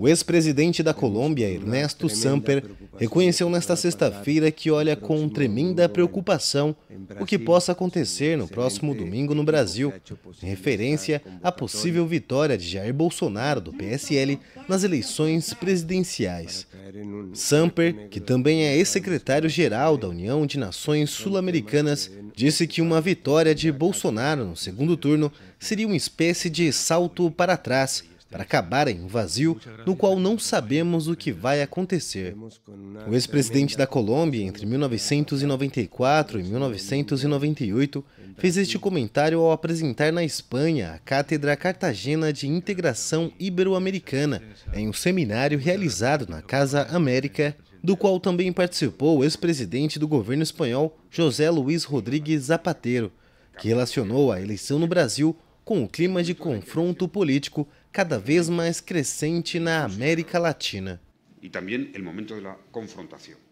O ex-presidente da Colômbia, Ernesto Samper, reconheceu nesta sexta-feira que olha com tremenda preocupação o que possa acontecer no próximo domingo no Brasil, em referência à possível vitória de Jair Bolsonaro do PSL nas eleições presidenciais. Samper, que também é ex-secretário-geral da União de Nações Sul-Americanas, disse que uma vitória de Bolsonaro no segundo turno seria uma espécie de salto para trás para acabar em um vazio no qual não sabemos o que vai acontecer. O ex-presidente da Colômbia, entre 1994 e 1998, fez este comentário ao apresentar na Espanha a Cátedra Cartagena de Integração Ibero-Americana, em um seminário realizado na Casa América do qual também participou o ex-presidente do governo espanhol José Luiz Rodrigues Zapatero, que relacionou a eleição no Brasil com o clima de confronto político cada vez mais crescente na América Latina. E também o momento da confrontação.